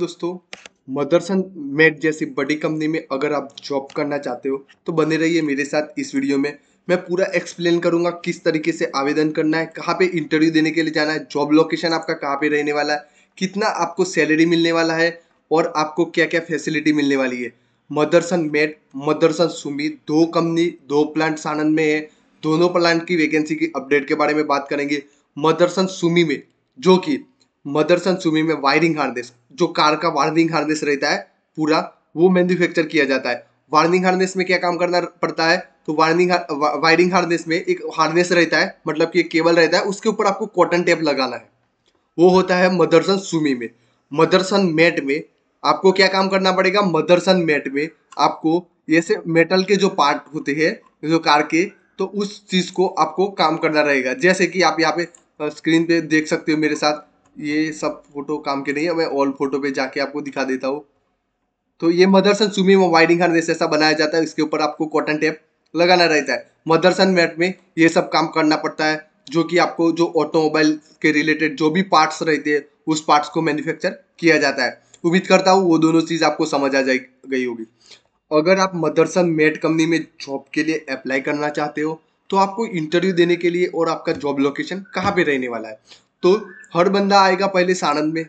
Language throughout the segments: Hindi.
दोस्तों मदरसन मेट जैसी बड़ी कंपनी में अगर आप जॉब करना चाहते हो तो बने रहिए मेरे साथ इस वीडियो में मैं पूरा एक्सप्लेन करूंगा किस तरीके से आवेदन करना है कहाँ पे इंटरव्यू देने के लिए जाना है जॉब लोकेशन आपका कहाँ पे रहने वाला है कितना आपको सैलरी मिलने वाला है और आपको क्या क्या फैसिलिटी मिलने वाली है मदरसन मेट मदरसन सुमी दो कंपनी दो प्लांट आनंद में है दोनों प्लांट की वैकेंसी की अपडेट के बारे में बात करेंगे मदरसन सुमी में जो कि मदरसन सुमी में वायरिंग हार्नेस जो कार का वार्निंग हार्नेस रहता है पूरा वो मैन्युफैक्चर किया जाता है वार्निंग हार्नेस में क्या काम करना पड़ता है तो वार्निंग वायरिंग हार्नेस में एक हार्नेस रहता है मतलब कि एक केबल रहता है उसके ऊपर आपको कॉटन टेप लगाना है वो होता है मदरसन सुमी में मदरसन मेट में आपको क्या काम करना पड़ेगा मदरसन मेट में आपको जैसे मेटल के जो पार्ट होते हैं जो कार के तो उस चीज़ को आपको काम करना रहेगा जैसे कि आप यहाँ पे स्क्रीन पे देख सकते हो मेरे साथ ये सब फोटो काम के नहीं है मैं ऑल फोटो पे जाके आपको दिखा देता हूँ तो ये मदरसन सुमी वाइडिंग हार्नेस ऐसा बनाया जाता है इसके ऊपर आपको कॉटन टेप लगाना रहता है मदरसन मैट में ये सब काम करना पड़ता है जो कि आपको जो ऑटोमोबाइल के रिलेटेड जो भी पार्ट्स रहते हैं उस पार्ट्स को मैन्युफैक्चर किया जाता है उम्मीद करता हूँ वो दोनों चीज़ आपको समझ आ जा गई होगी अगर आप मदरसन मेट कंपनी में जॉब के लिए अप्लाई करना चाहते हो तो आपको इंटरव्यू देने के लिए और आपका जॉब लोकेशन कहाँ पे रहने वाला है तो हर बंदा आएगा पहले सानंद में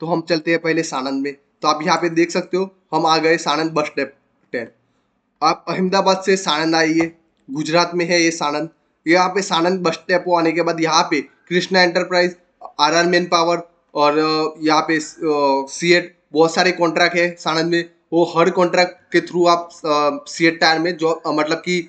तो हम चलते हैं पहले सानंद में तो आप यहाँ पे देख सकते हो हम आ गए सानंद बस स्टैंड आप अहमदाबाद से सानंद आइए गुजरात में है ये सानंद यहाँ पे सानंद बस स्टैप आने के बाद यहाँ पे Krishna enterprise R R man power और यहाँ पे सी एट बहुत सारे कॉन्ट्रैक्ट है सानंद में वो हर कॉन्ट्रैक्ट के थ्रू आप सी एट टायर में जॉब मतलब कि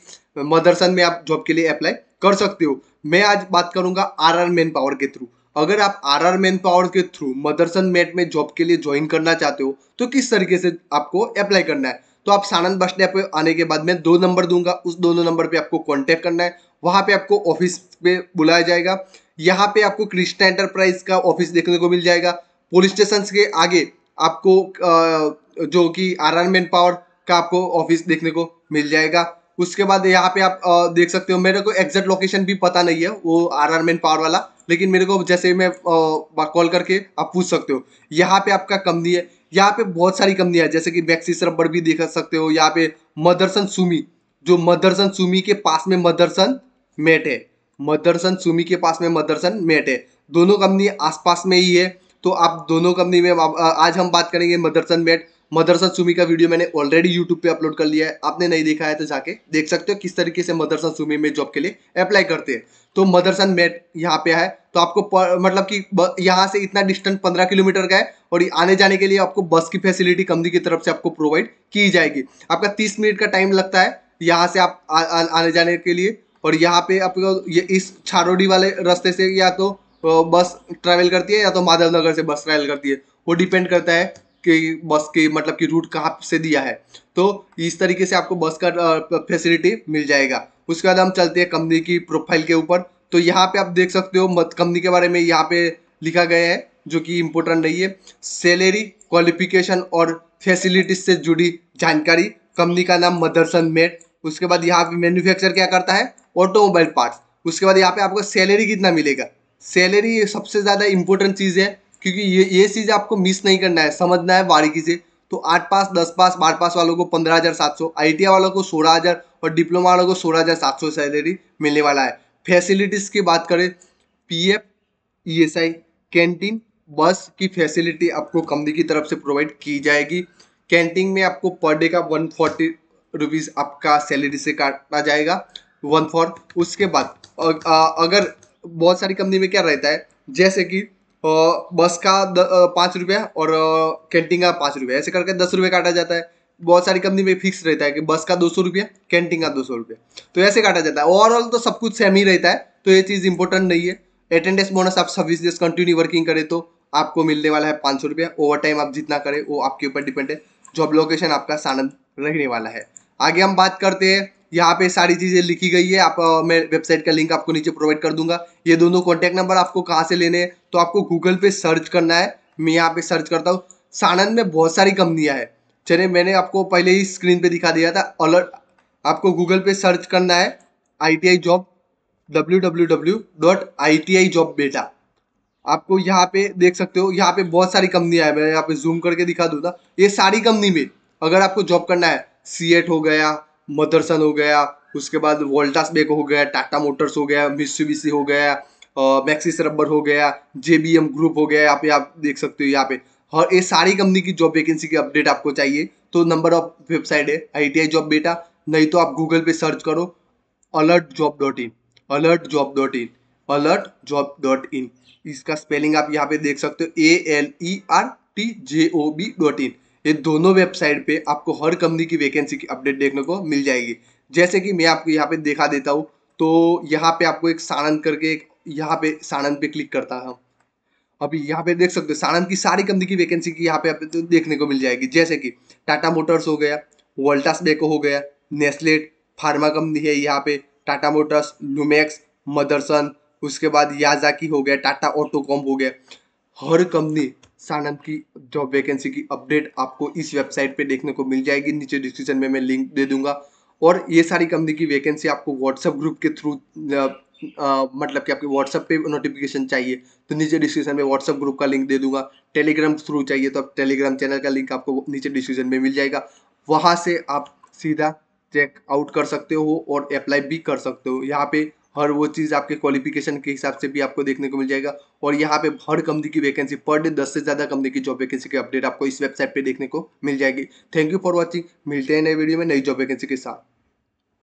मदरसन में आप जॉब के लिए अप्लाई कर सकते हो मैं आज बात करूंगा आर आर मैन पावर के थ्रू अगर आप आर आर मैन पावर के थ्रू मदरसन मेट में जॉब के लिए ज्वाइन करना चाहते हो तो किस तरीके से आपको अप्लाई करना है तो आप सानंद बस स्टैंड पे आने के बाद मैं दो नंबर दूंगा उस दोनों नंबर पे आपको कांटेक्ट करना है वहाँ पे आपको ऑफिस पे बुलाया जाएगा यहाँ पे आपको कृष्णा एंटरप्राइज का ऑफिस देखने को मिल जाएगा पुलिस स्टेशन के आगे आपको जो कि आर आर मैन पावर का आपको ऑफिस देखने को मिल जाएगा उसके बाद यहाँ पे आप आ, देख सकते हो मेरे को एग्जैक्ट लोकेशन भी पता नहीं है वो आर आर मेन पावर वाला लेकिन मेरे को जैसे मैं कॉल करके आप पूछ सकते हो यहाँ पे आपका कंपनी है यहाँ पे बहुत सारी कंपनियाँ है जैसे कि मैक्सिस रबर भी देख सकते हो यहाँ पे मदरसन सुमी जो मदरसन सुमी के पास में मदरसन मेट है मदरसन सुमी के पास में मदरसन मेट है दोनों कंपनी आसपास में ही है तो आप दोनों कंपनी में आज हम बात करेंगे मदरसन मेट मदरसा सुमी का वीडियो मैंने ऑलरेडी यूट्यूब पे अपलोड कर लिया है आपने नहीं देखा है तो जाके देख सकते हो किस तरीके से मदरसा सुमी में जॉब के लिए अप्लाई करते हैं तो मदरसन मेट यहाँ पे है तो आपको पर, मतलब कि यहाँ से इतना डिस्टेंस पंद्रह किलोमीटर का है और आने जाने के लिए आपको बस की फैसिलिटी कंपनी की तरफ से आपको प्रोवाइड की जाएगी आपका तीस मिनट का टाइम लगता है यहाँ से आप आने जाने के लिए और यहाँ पे आपको ये इस छारोडी वाले रास्ते से या तो बस ट्रैवल करती है या तो माधव नगर से बस ट्रैवल करती है वो डिपेंड करता है कि बस के मतलब कि रूट कहाँ से दिया है तो इस तरीके से आपको बस का फैसिलिटी मिल जाएगा उसके बाद हम चलते हैं कंपनी की प्रोफाइल के ऊपर तो यहाँ पे आप देख सकते हो मत कंपनी के बारे में यहाँ पे लिखा गया है जो कि इम्पोर्टेंट नहीं है सैलरी क्वालिफिकेशन और फैसिलिटीज से जुड़ी जानकारी कंपनी का नाम मदरसन मेट उसके बाद यहाँ पे मैन्युफैक्चर क्या करता है ऑटोमोबाइल पार्ट्स उसके बाद यहाँ पे आपको सैलरी कितना मिलेगा सैलरी सबसे ज़्यादा इम्पोर्टेंट चीज़ है क्योंकि ये ये चीज़ आपको मिस नहीं करना है समझना है बारीकी से तो आठ पास दस पास बारह पास वालों को पंद्रह हज़ार सात सौ आई टी वालों को सोलह हज़ार और डिप्लोमा वालों को सोलह हज़ार सात सौ सैलरी मिलने वाला है फैसिलिटीज़ की बात करें P F E S I canteen bus की फैसिलिटी आपको कंपनी की तरफ से प्रोवाइड की जाएगी कैंटीन में आपको पर डे का वन फोर्टी रुपीज़ आपका सैलरी से काटा जाएगा वन फोर उसके बाद अगर बहुत सारी कंपनी में क्या रहता है जैसे कि बस का पाँच रुपया और कैंटीन का पाँच रुपया ऐसे करके दस रुपये काटा जाता है बहुत सारी कंपनी में फिक्स रहता है कि बस का दो सौ रुपया कैंटीन का दो सौ रुपया तो ऐसे काटा जाता है ओवरऑल तो सब कुछ सेम ही रहता है तो ये चीज़ इंपॉर्टेंट नहीं है अटेंडेंस बोनस आप सर्विस डेज कंटिन्यू वर्किंग करें तो आपको मिलने वाला है पाँच सौ रुपया ओवर टाइम आप जितना करें वो आपके ऊपर डिपेंड है जॉब लोकेशन आपका सानंद रहने वाला है आगे हम बात करते हैं यहाँ पे सारी चीज़ें लिखी गई है आप मैं वेबसाइट का लिंक आपको नीचे प्रोवाइड कर दूंगा ये दोनों कॉन्टैक्ट नंबर आपको कहाँ से लेने हैं तो आपको गूगल पे सर्च करना है मैं यहाँ पे सर्च करता हूँ सानंद में बहुत सारी कंपनियाँ हैं चलिए मैंने आपको पहले ही स्क्रीन पे दिखा दिया था अलर्ट आपको गूगल पे सर्च करना है I T I job W W W dot I T I job बेटा आपको यहाँ पे देख सकते हो यहाँ पे बहुत सारी कंपनियाँ हैं मैं यहाँ पे जूम करके दिखा दूँगा ये सारी कंपनी में अगर आपको जॉब करना है सी एट हो गया मदरसन हो गया उसके बाद वोल्टास बेक हो गया टाटा मोटर्स हो गया मिस्सुबिशी हो गया मैक्सिस रबर हो गया जे ग्रुप हो गया यहाँ पे आप देख सकते हो यहाँ पे और ये सारी कंपनी की जॉब वैकेंसी की अपडेट आपको चाहिए तो नंबर ऑफ वेबसाइट है आई जॉब बेटा नहीं तो आप गूगल पे सर्च करो alert job dot in alert job dot in alert job dot in इसका स्पेलिंग आप यहाँ पे देख सकते हो A L E R T J O B dot in ये दोनों वेबसाइट पे आपको हर कंपनी की वैकेंसी की अपडेट देखने को मिल जाएगी जैसे कि मैं आपको यहाँ पे देखा देता हूँ तो यहाँ पे आपको एक सानंद करके एक यहाँ पे सानंद पे क्लिक करता हूँ अभी यहाँ पे देख सकते हो सानंद की सारी कंपनी की वैकेंसी की यहाँ पे आपको तो देखने को मिल जाएगी जैसे कि टाटा मोटर्स हो गया वोल्टास बेको हो गया नेस्लेट फार्मा कंपनी है यहाँ पे टाटा मोटर्स लुमेक्स मदरसन उसके बाद याजाकी हो गया टाटा ऑटोकॉम हो गया हर कंपनी सानंद की जॉब तो वैकेंसी की अपडेट आपको इस वेबसाइट पे देखने को मिल जाएगी नीचे डिस्क्रिप्शन में मैं लिंक दे दूंगा और ये सारी कंपनी की वैकेंसी आपको व्हाट्सअप ग्रुप के थ्रू मतलब कि आपके व्हाट्सअप पे नोटिफिकेशन चाहिए तो नीचे डिस्क्रिप्शन में व्हाट्सअप ग्रुप का लिंक दे दूंगा टेलीग्राम थ्रू चाहिए तो आप टेलीग्राम चैनल का लिंक आपको नीचे डिस्क्रिप्शन में मिल जाएगा वहाँ से आप सीधा चेक आउट कर सकते हो और अप्लाई भी कर सकते हो यहाँ पे हर वो चीज़ आपके क्वालिफिकेशन के हिसाब से भी आपको देखने को मिल जाएगा और यहाँ पे हर कंपनी की वैकेंसी पर डे दस से ज़्यादा कंपनी की जॉब वैकेंसी की अपडेट आपको इस वेबसाइट पे देखने को मिल जाएगी थैंक यू फॉर वॉचिंग मिलते हैं नए वीडियो में नई जॉब वैकेंसी के साथ